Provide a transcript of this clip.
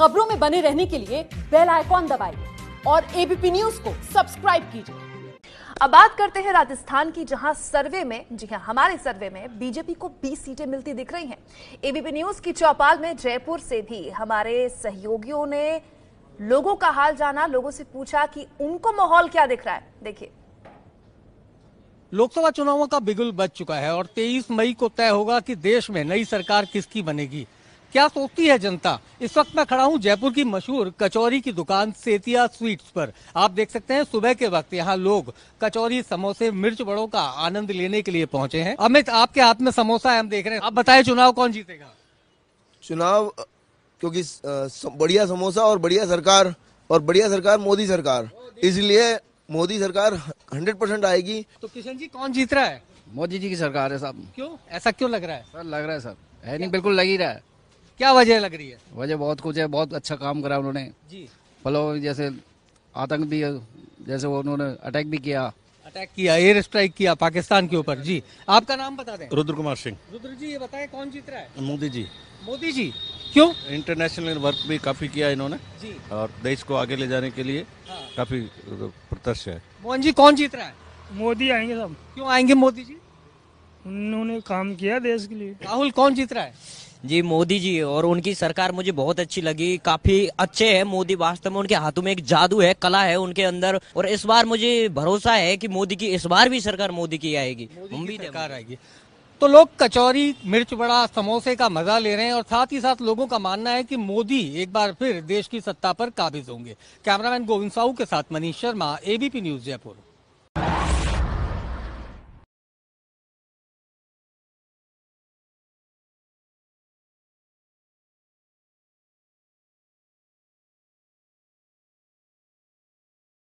खबरों में बने रहने के लिए बेल आइकॉन दबाइए और एबीपी न्यूज को सब्सक्राइब कीजिए अब बात करते हैं राजस्थान की जहां सर्वे में जी हां हमारे सर्वे में बीजेपी को 20 सीटें मिलती दिख रही हैं एबीपी न्यूज की चौपाल में जयपुर से भी हमारे सहयोगियों ने लोगों का हाल जाना लोगों से पूछा कि उनको माहौल क्या दिख रहा है देखिए लोकसभा चुनावों का बिगुल बच चुका है और 23 मई को तय होगा कि देश में नई सरकार किसकी बनेगी क्या सोचती है जनता इस वक्त मैं खड़ा हूं जयपुर की मशहूर कचौरी की दुकान सेतिया स्वीट्स पर आप देख सकते हैं सुबह के वक्त यहां लोग कचौरी समोसे मिर्च बड़ों का आनंद लेने के लिए पहुंचे हैं अमित आपके हाथ में समोसा है हम देख रहे हैं आप बताए चुनाव कौन जीतेगा चुनाव क्योंकि बढ़िया समोसा और बढ़िया सरकार और बढ़िया सरकार मोदी सरकार इसलिए मोदी सरकार हंड्रेड परसेंट आएगी तो किशन जी कौन जीत रहा है मोदी जी की सरकार है साहब क्यों ऐसा क्यों लग रहा है सर लग रहा है सर है नहीं बिल्कुल लग ही रहा है क्या वजह लग रही है वजह बहुत कुछ है बहुत अच्छा काम करा उन्होंने जी फलो जैसे आतंक भी जैसे वो उन्होंने अटैक भी किया अटैक किया एयर स्ट्राइक किया पाकिस्तान के ऊपर जी आपका नाम बता दें रुद्र कुमार सिंह रुद्र जी ये बताए कौन जीत रहा है मोदी जी मोदी जी क्यों इंटरनेशनल वर्क भी काफी किया इन्होंने जी और देश को आगे ले जाने के लिए हाँ। काफी प्रत्यक्ष है मोहन जी कौन जीत रहा है मोदी आएंगे सब क्यों आएंगे मोदी जी उन्होंने काम किया देश के लिए राहुल कौन जीत रहा है जी मोदी जी और उनकी सरकार मुझे बहुत अच्छी लगी काफी अच्छे हैं मोदी वास्तव में उनके हाथों में एक जादू है कला है उनके अंदर और इस बार मुझे भरोसा है कि मोदी की इस बार भी सरकार मोदी की आएगी उम्मीद सरकार आएगी तो लोग कचौरी मिर्च बड़ा समोसे का मजा ले रहे हैं और साथ ही साथ लोगों का मानना है कि मोदी एक बार फिर देश की सत्ता पर काबिज होंगे कैमरामैन गोविंद साहू के साथ मनीष शर्मा एबीपी न्यूज जयपुर